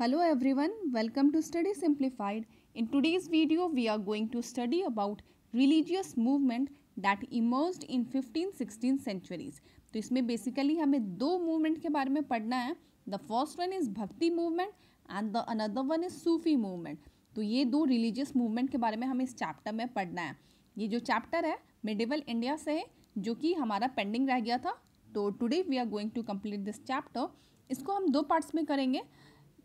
Hello everyone welcome to study Simplified. In today's video we are going to study about religious movement that emerge in fifteen sixteen centuries तो इसमें basically हमें दो movement के बारे में पढ़ना है the first one is Bhakti movement and the another one is Sufi movement तो ये दो रिलीजियस मूवमेंट के बारे में हमें इस चैप्टर में पढ़ना है ये जो चैप्टर है मिडिवल इंडिया से है जो कि हमारा पेंडिंग रह गया था तो today we are going to complete this chapter इसको हम दो पार्ट्स में करेंगे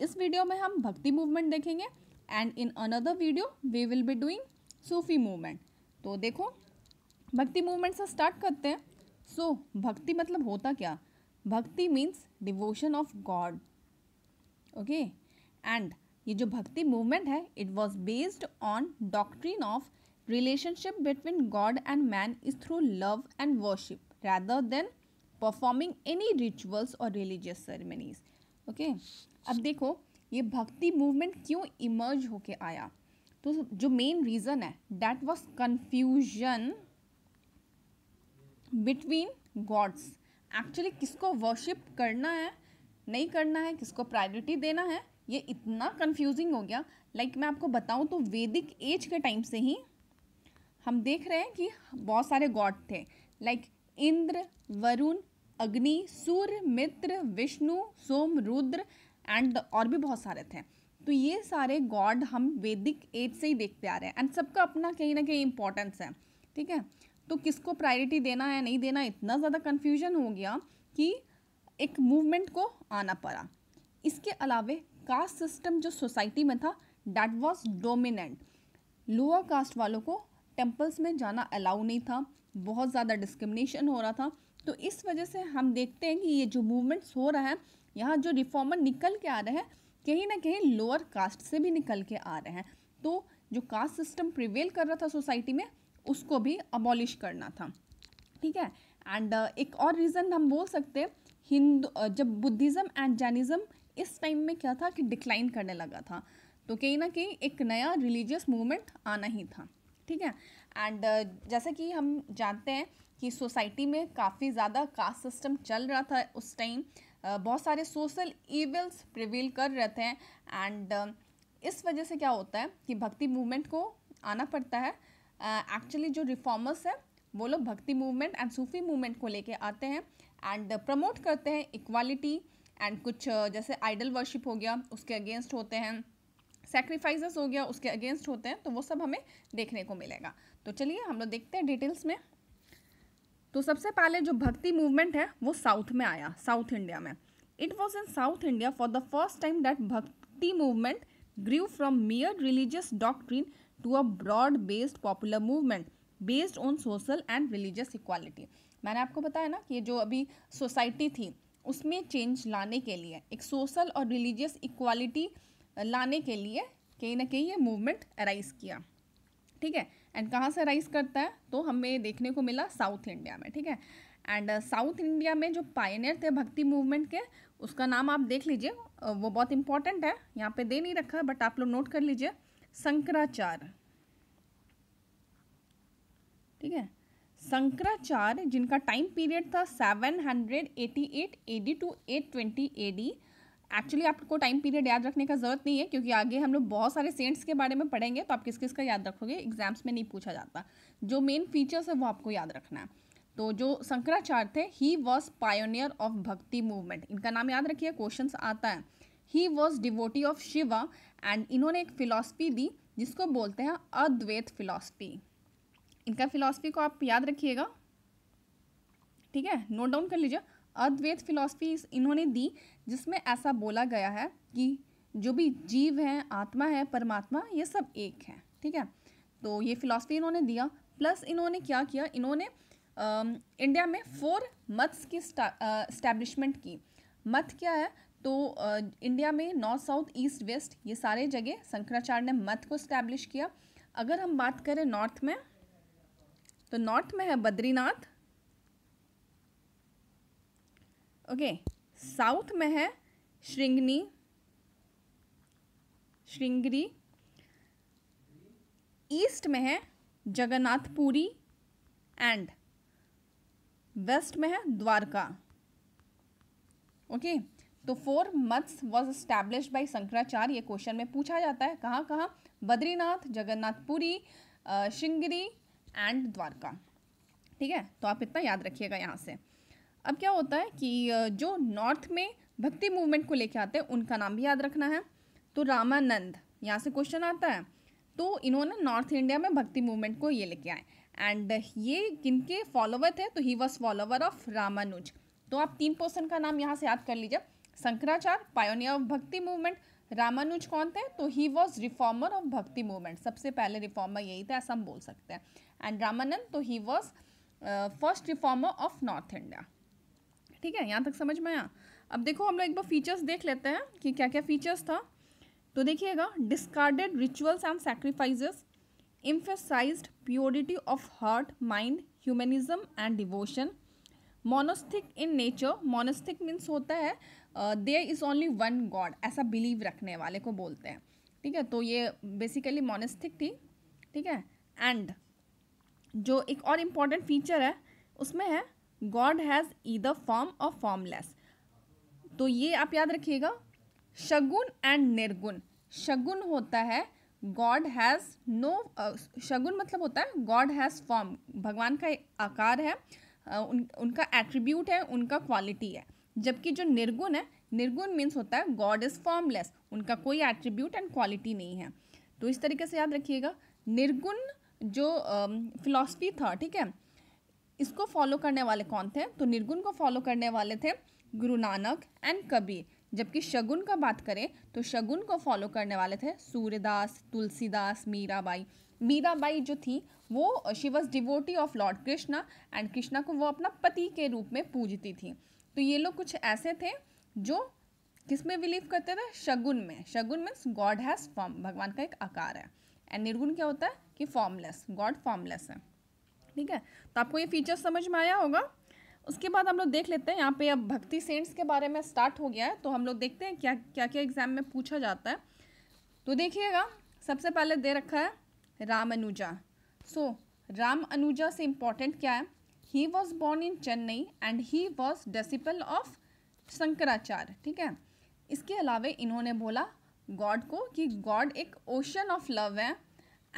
इस वीडियो में हम भक्ति मूवमेंट देखेंगे and in another video we will be doing Sufi movement तो देखो भक्ति मूवमेंट से स्टार्ट करते हैं सो so, भक्ति मतलब होता क्या Bhakti means devotion of God okay and ये जो भक्ति मूवमेंट है it was based on doctrine of relationship between God and man is through love and worship rather than performing any rituals और रिलीजियस सेरेमनीज ओके अब देखो ये भक्ति movement क्यों emerge होके आया तो जो मेन रीज़न है that was confusion between gods actually किसको वर्शिप करना है नहीं करना है किसको प्रायोरिटी देना है ये इतना कन्फ्यूजिंग हो गया लाइक like मैं आपको बताऊं तो वैदिक एज के टाइम से ही हम देख रहे हैं कि बहुत सारे गॉड थे like like Indra Varuna Agni Surya Mitra Vishnu Soma Rudra and और भी बहुत सारे थे तो ये सारे गॉड हम वैदिक एज से ही देखते आ रहे हैं एंड सबका अपना कहीं ना कहीं इंपॉर्टेंस है ठीक है तो किसको प्रायोरिटी देना है नहीं देना इतना ज़्यादा कन्फ्यूजन हो गया कि एक मूवमेंट को आना पड़ा इसके अलावे कास्ट सिस्टम जो सोसाइटी में था that was dominant lower caste वालों को टेम्पल्स में जाना अलाउ नहीं था बहुत ज़्यादा डिस्क्रिमिनेशन हो रहा था तो इस वजह से हम देखते हैं कि ये जो मूवमेंट्स हो रहा है यहाँ जो रिफॉर्मर निकल के आ रहे हैं कहीं ना कहीं लोअर कास्ट से भी निकल के आ रहे हैं तो जो कास्ट सिस्टम प्रिवेल कर रहा था सोसाइटी में उसको भी अबॉलिश करना था ठीक है एंड uh, एक और रीज़न हम बोल सकते हैं हिंदू uh, जब बुद्धिज़्म एंड जैनिज़्म इस टाइम में क्या था कि डिक्लाइन करने लगा था तो कहीं ना कहीं एक नया रिलीजियस मूवमेंट आना ही था ठीक है एंड uh, जैसे कि हम जानते हैं कि सोसाइटी में काफ़ी ज़्यादा कास्ट सिस्टम चल रहा था उस टाइम बहुत सारे सोशल इवेल्स प्रिवील कर रहे थे एंड इस वजह से क्या होता है कि भक्ति मूवमेंट को आना पड़ता है एक्चुअली जो रिफॉर्मर्स हैं वो लोग भक्ति मूवमेंट एंड सूफी मूवमेंट को लेके आते हैं एंड प्रमोट करते हैं इक्वालिटी एंड कुछ जैसे आइडल वर्शिप हो गया उसके अगेंस्ट होते हैं सेक्रीफाइसेस हो गया उसके अगेंस्ट होते हैं तो वो सब हमें देखने को मिलेगा तो चलिए हम लोग देखते हैं डिटेल्स में तो सबसे पहले जो भक्ति मूवमेंट है वो साउथ में आया साउथ इंडिया में it was in south India for the first time that Bhakti movement grew from mere religious doctrine to a broad based popular movement based on social and religious equality मैंने आपको बताया ना कि जो अभी सोसाइटी थी उसमें चेंज लाने के लिए एक सोशल और रिलीजियस इक्वालिटी लाने के लिए कहीं ना कहीं ये मूवमेंट अराइज किया ठीक है एंड कहाँ से राइस करता है तो हमें देखने को मिला साउथ इंडिया में ठीक है एंड साउथ इंडिया में जो पायनियर थे भक्ति मूवमेंट के उसका नाम आप देख लीजिए uh, वो बहुत इंपॉर्टेंट है यहाँ पे दे नहीं रखा बट आप लोग नोट कर लीजिए शंकराचार्य ठीक है शंकराचार्य जिनका टाइम पीरियड था seven hundred eighty eight AD to eight A AD actually आपको टाइम पीरियड याद रखने का ज़रूरत नहीं है क्योंकि आगे हम लोग बहुत सारे सेंट्स के बारे में पढ़ेंगे तो आप किस किस का याद रखोगे एग्जाम्स में नहीं पूछा जाता जो मेन फीचर्स है वो आपको याद रखना है तो जो शंकराचार्य थे ही वॉज पायोनियर ऑफ भक्ति मूवमेंट इनका नाम याद रखिए क्वेश्चन आता है he was devotee of Shiva and इन्होंने एक फ़िलासफ़ी दी जिसको बोलते हैं अद्वैत फ़िलासफ़ी इनका फ़िलासफ़ी को आप याद रखिएगा ठीक है नोट डाउन कर लीजिए अद्वैत फिलॉसफी इन्होंने दी जिसमें ऐसा बोला गया है कि जो भी जीव है आत्मा है परमात्मा ये सब एक है ठीक है तो ये फिलॉसफी इन्होंने दिया प्लस इन्होंने क्या किया इन्होंने आ, इंडिया में फोर मथ्स की स्टैब्लिशमेंट की मथ क्या है तो आ, इंडिया में नॉर्थ साउथ ईस्ट वेस्ट ये सारे जगह शंकराचार्य ने मथ को स्टैब्लिश किया अगर हम बात करें नॉर्थ में तो नॉर्थ में है बद्रीनाथ ओके साउथ में है श्रृंगनी श्रृंगरी ईस्ट में है जगन्नाथपुरी एंड वेस्ट में है द्वारका ओके तो four maths was establish by Shankaracharya ये क्वेश्चन में पूछा जाता है कहाँ कहाँ बद्रीनाथ जगन्नाथपुरी श्रृंगरी एंड द्वारका ठीक है तो आप इतना याद रखिएगा यहाँ से अब क्या होता है कि जो नॉर्थ में भक्ति मूवमेंट को लेके आते हैं उनका नाम भी याद रखना है तो रामानंद यहाँ से क्वेश्चन आता है तो इन्होंने नॉर्थ इंडिया में भक्ति मूवमेंट को ये लेके आए एंड ये किनके फॉलोवर थे तो he was follower of Ramanuja तो आप तीन पर्सन का नाम यहाँ से याद कर लीजिए शंकराचार्य पायोनियर ऑफ भक्ति मूवमेंट रामानुज कौन थे तो ही वॉज रिफॉर्मर ऑफ भक्ति मूवमेंट सबसे पहले रिफॉर्मर यही था ऐसा हम बोल सकते हैं एंड रामानंद तो he was first reformer of north India ठीक है यहाँ तक समझ में आया अब देखो हम लोग एक बार फीचर्स देख लेते हैं कि क्या क्या फीचर्स था तो देखिएगा discarded rituals and sacrifices emphasize purity of heart mind humanism and devotion monotheistic in nature monotheistic means होता है there is only one God ऐसा बिलीव रखने वाले को बोलते हैं ठीक है तो ये बेसिकली मोनोस्थिक थी ठीक है एंड जो एक और इम्पॉर्टेंट फीचर है उसमें है गॉड हैज़ ईदर फॉर्म और फॉर्मलेस तो ये आप याद रखिएगा शगुन एंड निर्गुण शगुन होता है गॉड हैज़ नो शगुन मतलब होता है गॉड हैज़ फॉर्म भगवान का आकार है उन, उनका एट्रीब्यूट है उनका क्वालिटी है जबकि जो निर्गुण है निर्गुण मीन्स होता है गॉड इज़ फॉर्मलेस उनका कोई एट्रीब्यूट एंड क्वालिटी नहीं है तो इस तरीके से याद रखिएगा निर्गुण जो फिलोसफी uh, था ठीक है इसको फॉलो करने वाले कौन थे तो निर्गुण को फॉलो करने वाले थे गुरु नानक एंड कबीर जबकि शगुन का बात करें तो शगुन को फॉलो करने वाले थे सूर्यदास तुलसीदास मीराबाई मीराबाई जो थी वो she was devotee of lord Krishna and Krishna को वो अपना पति के रूप में पूजती थी तो ये लोग कुछ ऐसे थे जो किस में बिलीव करते थे शगुन में saguna means God has form भगवान का एक आकार है एंड निर्गुण क्या होता है कि फॉर्मलेस गॉड फॉर्मलेस है ठीक है तो आपको ये फीचर समझ में आया होगा उसके बाद हम लोग देख लेते हैं यहाँ पे अब भक्ति सेंट्स के बारे में स्टार्ट हो गया है तो हम लोग देखते हैं क्या क्या क्या एग्ज़ाम में पूछा जाता है तो देखिएगा सबसे पहले दे रखा है राम अनुजा सो so, राम अनुजा से इम्पॉर्टेंट क्या है he was born in Chennai and he was disciple of Shankaracharya ठीक है इसके अलावा इन्होंने बोला गॉड को कि गॉड एक ओशन ऑफ लव है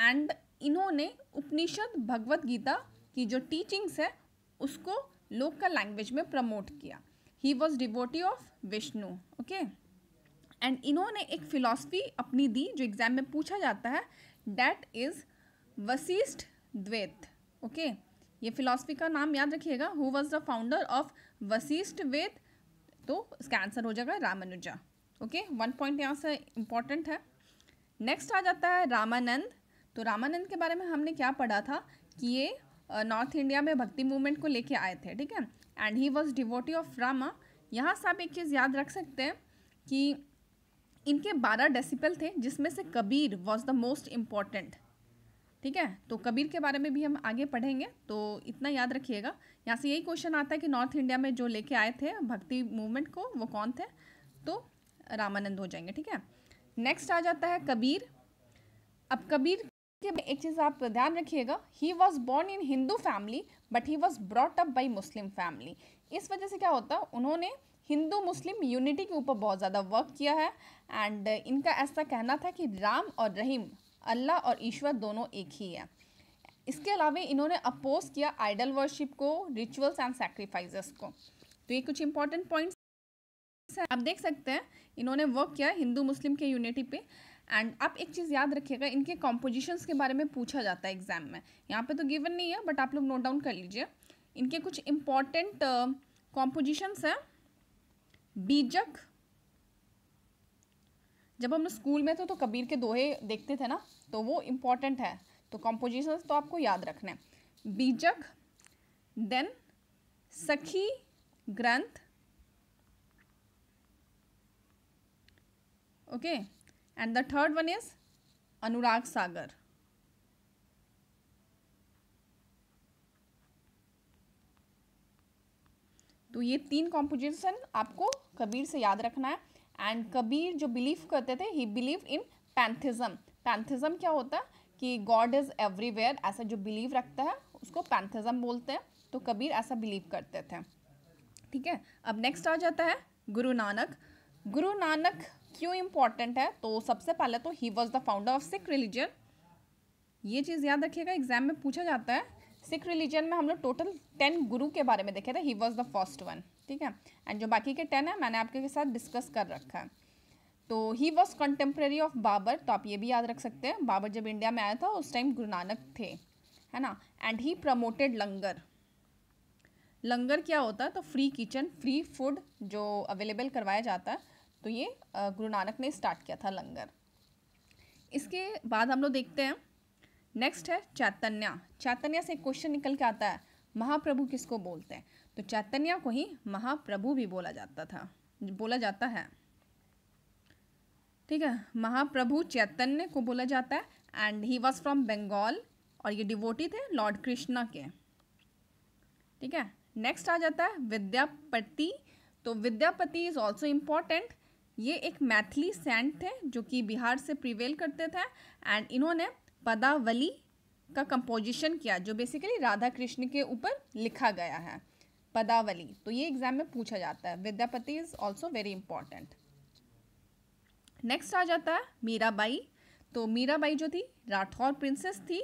एंड इन्होंने उपनिषद भगवत गीता की जो टीचिंग्स है उसको लोकल लैंग्वेज में प्रमोट किया he was devotee of Vishnu okay and इन्होंने एक फ़िलासफ़ी अपनी दी जो एग्ज़ाम में पूछा जाता है that is Vishishtadvaita okay ये फ़िलासफ़ी का नाम याद रखिएगा who was the founder of Vishishtadvaita तो इसका आंसर हो जाएगा रामानुजा ओके वन पॉइंट यहाँ से इम्पॉर्टेंट है नेक्स्ट आ जाता है रामानंद तो रामानंद के बारे में हमने क्या पढ़ा था कि ये नॉर्थ इंडिया में भक्ति मूवमेंट को लेके आए थे ठीक है and he was devotee of Rama यहाँ से आप एक चीज़ याद रख सकते हैं कि इनके बारह डेसिपल थे जिसमें से Kabir was the most important ठीक है तो कबीर के बारे में भी हम आगे पढ़ेंगे तो इतना याद रखिएगा यहाँ से यही क्वेश्चन आता है कि नॉर्थ इंडिया में जो लेके आए थे भक्ति मूवमेंट को वो कौन थे तो रामानंद हो जाएंगे ठीक है नेक्स्ट आ जाता है कबीर अब कबीर एक चीज़ आप ध्यान रखिएगा he was born in Hindu family but he was brought up by Muslim family इस वजह से क्या होता है उन्होंने हिंदू मुस्लिम यूनिटी के ऊपर बहुत ज़्यादा वर्क किया है एंड इनका ऐसा कहना था कि राम और रहीम अल्लाह और ईश्वर दोनों एक ही है इसके अलावा इन्होंने अपोज किया आइडल वर्शिप को रिचुअल्स एंड सेक्रीफाइजेस को तो ये कुछ इंपॉर्टेंट पॉइंट्स आप देख सकते हैं इन्होंने वर्क किया हिंदू मुस्लिम के यूनिटी पे एंड आप एक चीज़ याद रखिएगा इनके कॉम्पोजिशंस के बारे में पूछा जाता है एग्जाम में यहाँ पे तो गिवन नहीं है बट आप लोग नोट डाउन कर लीजिए इनके कुछ इम्पॉर्टेंट कॉम्पोजिशंस uh, हैं बीजक जब हम स्कूल में थे तो कबीर के दोहे देखते थे ना तो वो इम्पॉर्टेंट है तो कॉम्पोजिशन तो आपको याद रखना है बीजक then Sakhi Granth okay okay. And the third one is Anurag Sagar तो ये तीन कॉम्पोजिशन आपको कबीर से याद रखना है एंड कबीर जो बिलीव करते थे he believe in pantheism pantheism क्या होता है कि गॉड इज़ एवरीवेयर ऐसा जो बिलीव रखता है उसको पैंथिज्म बोलते हैं तो कबीर ऐसा बिलीव करते थे ठीक है अब नेक्स्ट आ जाता है गुरु नानक गुरु नानक क्यों इम्पॉर्टेंट है तो सबसे पहले तो he was the founder of Sikh religion ये चीज़ याद रखिएगा एग्जाम में पूछा जाता है सिख रिलीजन में हम लोग टोटल टेन गुरु के बारे में देखे थे he was the first one ठीक है एंड जो बाकी के टेन है मैंने आपके साथ डिस्कस कर रखा है तो he was contemporary of Babur तो आप ये भी याद रख सकते हैं बाबर जब इंडिया में आया था उस टाइम गुरु नानक थे है ना एंड ही प्रमोटेड लंगर लंगर क्या होता है तो फ्री किचन फ्री फूड जो अवेलेबल करवाया जाता है तो ये गुरु नानक ने स्टार्ट किया था लंगर इसके बाद हम लोग देखते हैं नेक्स्ट है चैतन्य चैतन्य से क्वेश्चन निकल के आता है महाप्रभु किसको बोलते हैं तो चैतन्य को ही महाप्रभु भी बोला जाता था बोला जाता है ठीक है महाप्रभु चैतन्य को बोला जाता है and he was from Bengal और ये डिवोटी थे लॉर्ड कृष्णा के ठीक है नेक्स्ट आ जाता है विद्यापति तो विद्यापति इज ऑल्सो इम्पॉर्टेंट ये एक मैथिली सेंट थे जो कि बिहार से प्रिवेल करते थे एंड इन्होंने पदावली का कंपोजिशन किया जो बेसिकली राधा कृष्ण के ऊपर लिखा गया है पदावली तो ये एग्जाम में पूछा जाता है Vidyapati is also very important next आ जाता है मीराबाई तो मीराबाई जो थी राठौर प्रिंसेस थी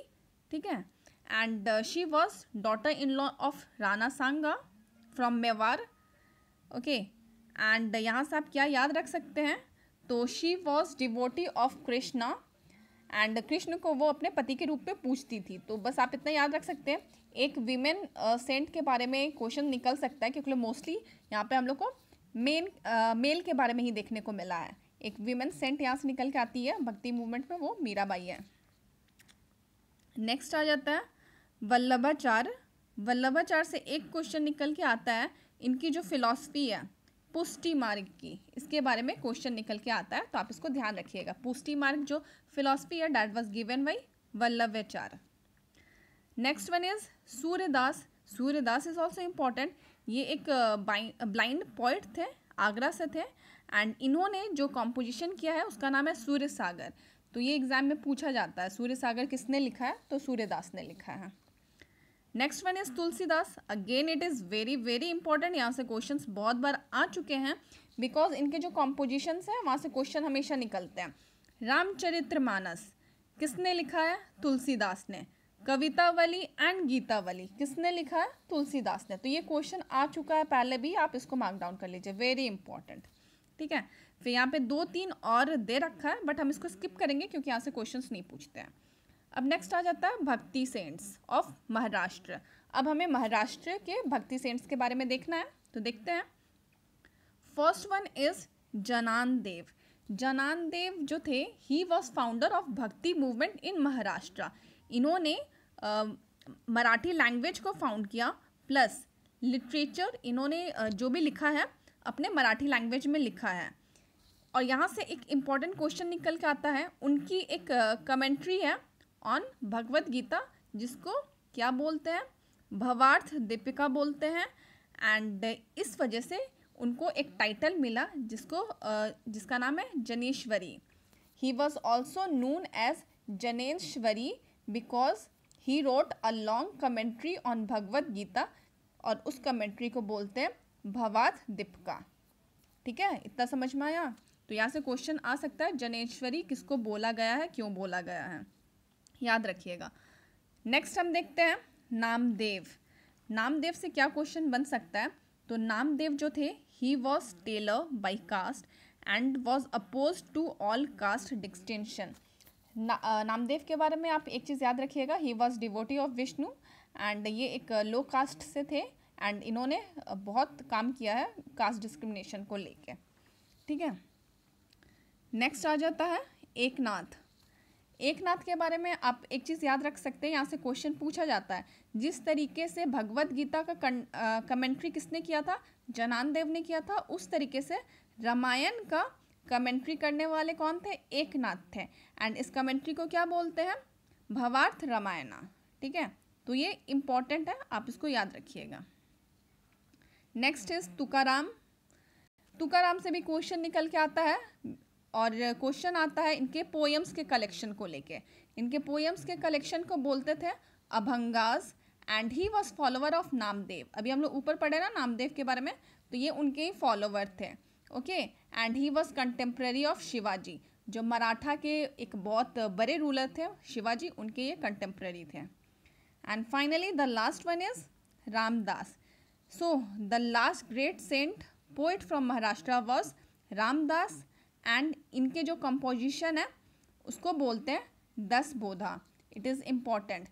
ठीक है and she was daughter in law of Rana Sanga from Mewar okay and यहाँ से आप क्या याद रख सकते हैं तो she was devotee of Krishna and Krishna को वो अपने पति के रूप में पूछती थी तो बस आप इतना याद रख सकते हैं एक विमेन सेंट uh, के बारे में क्वेश्चन निकल सकता है क्योंकि मोस्टली यहाँ पे हम लोग को मेन मेल uh, के बारे में ही देखने को मिला है एक विमेन सेंट यहाँ से निकल के आती है भक्ति मूवमेंट में वो मीराबाई है नेक्स्ट आ जाता है वल्लभाचार्य वल्लभाचार्य से एक क्वेश्चन निकल के आता है इनकी जो फिलासफ़ी है पुष्टि मार्ग की इसके बारे में क्वेश्चन निकल के आता है तो आप इसको ध्यान रखिएगा पुष्टि मार्ग जो फिलोसफी है that was given by Vallabhacharya next one is Surdas Surdas is also important ये एक ब्लाइंड पॉइंट थे आगरा से थे एंड इन्होंने जो कॉम्पोजिशन किया है उसका नाम है सूर्य सागर तो ये एग्ज़ाम में पूछा जाता है सूर्य सागर किसने लिखा है तो सूर्यदास ने लिखा है next one is Tulsidas again it is very very important यहाँ से क्वेश्चंस बहुत बार आ चुके हैं बिकॉज इनके जो कॉम्पोजिशन हैं वहाँ से क्वेश्चन हमेशा निकलते हैं रामचरित्र मानस किसने लिखा है तुलसीदास ने कवितावली एंड गीतावली किसने लिखा है तुलसीदास ने तो ये क्वेश्चन आ चुका है पहले भी आप इसको मार्क डाउन कर लीजिए वेरी इंपॉर्टेंट ठीक है फिर यहाँ पे दो तीन और दे रखा है बट हम इसको स्किप करेंगे क्योंकि यहाँ से क्वेश्चन नहीं पूछते हैं अब नेक्स्ट आ जाता है भक्ति सेंट्स ऑफ महाराष्ट्र अब हमें महाराष्ट्र के भक्ति सेंट्स के बारे में देखना है तो देखते हैं first one is Jnan Dev Jnan Dev जो थे ही वॉज फाउंडर ऑफ भक्ति मूवमेंट इन महाराष्ट्र इन्होंने मराठी लैंग्वेज को फाउंड किया प्लस लिटरेचर इन्होंने जो भी लिखा है अपने मराठी लैंग्वेज में लिखा है और यहाँ से एक इम्पॉर्टेंट क्वेश्चन निकल के आता है उनकी एक कमेंट्री है ऑन भगवत गीता जिसको क्या बोलते हैं भवार्थ दीपिका बोलते हैं एंड इस वजह से उनको एक टाइटल मिला जिसको जिसका नाम है Jnaneshwari he was also known as Jnaneshwari because he wrote a long commentary on Bhagavad Gita और उस कमेंट्री को बोलते हैं भवार्थ दीपिका ठीक है इतना समझ में आया तो यहाँ से क्वेश्चन आ सकता है जनेश्वरी किसको बोला गया है क्यों बोला गया है याद रखिएगा नेक्स्ट हम देखते हैं नामदेव नामदेव से क्या क्वेश्चन बन सकता है तो नामदेव जो थे he was tailor by caste and was oppose to all caste distinction Namdev के बारे में आप एक चीज़ याद रखिएगा he was devotee of Vishnu and ये एक लो कास्ट से थे एंड इन्होंने बहुत काम किया है कास्ट डिस्क्रिमिनेशन को लेके ठीक है नेक्स्ट आ जाता है एक नाथ एक नाथ के बारे में आप एक चीज़ याद रख सकते हैं यहाँ से क्वेश्चन पूछा जाता है जिस तरीके से भगवत गीता का कमेंट्री किसने किया था जनान देव ने किया था उस तरीके से रामायण का कमेंट्री करने वाले कौन थे एक नाथ थे एंड इस कमेंट्री को क्या बोलते हैं भवार्थ रामायणा ठीक है तो ये इम्पॉर्टेंट है आप इसको याद रखिएगा नेक्स्ट इज तुकाराम तुकाराम से भी क्वेश्चन निकल के आता है और क्वेश्चन आता है इनके पोएम्स के कलेक्शन को लेके इनके पोएम्स के कलेक्शन को बोलते थे abhangas and he was follower of Namdev अभी हम लोग ऊपर पढ़े ना नामदेव के बारे में तो ये उनके ही फॉलोअर थे okay and he was contemporary of Shivaji जो मराठा के एक बहुत बड़े रूलर थे शिवाजी उनके ये कंटेम्प्रेरी थे and finally the last one is Ramdas so the last great saint poet from Maharashtra was Ramdas and इनके जो कंपोजिशन है उसको बोलते हैं दस बोधा इट इज़ इम्पॉर्टेंट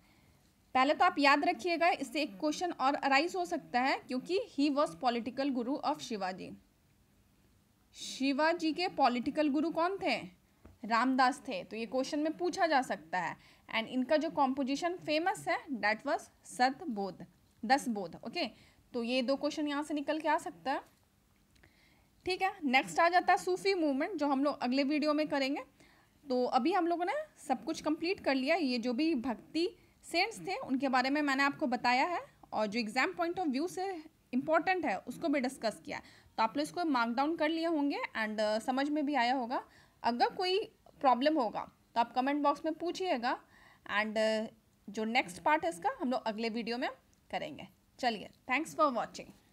पहले तो आप याद रखिएगा इससे एक क्वेश्चन और अराइज हो सकता है क्योंकि he was political guru of Shivaji Shivaji के पॉलिटिकल गुरु कौन थे रामदास थे तो ये क्वेश्चन में पूछा जा सकता है एंड इनका जो कॉम्पोजिशन फेमस है डैट वॉज सत बोध दस बोध ओके तो ये दो क्वेश्चन यहाँ से निकल के आ सकता है ठीक है नेक्स्ट आ जाता है सूफी मूवमेंट जो हम लोग अगले वीडियो में करेंगे तो अभी हम लोगों ने सब कुछ कंप्लीट कर लिया ये जो भी भक्ति सेंट्स थे उनके बारे में मैंने आपको बताया है और जो एग्ज़ाम पॉइंट ऑफ व्यू से इम्पॉर्टेंट है उसको भी डिस्कस किया तो आप लोग इसको मार्क डाउन कर लिए होंगे एंड uh, समझ में भी आया होगा अगर कोई प्रॉब्लम होगा तो आप कमेंट बॉक्स में पूछिएगा एंड uh, जो नेक्स्ट पार्ट है इसका हम लोग अगले वीडियो में करेंगे चलिए थैंक्स फॉर वॉचिंग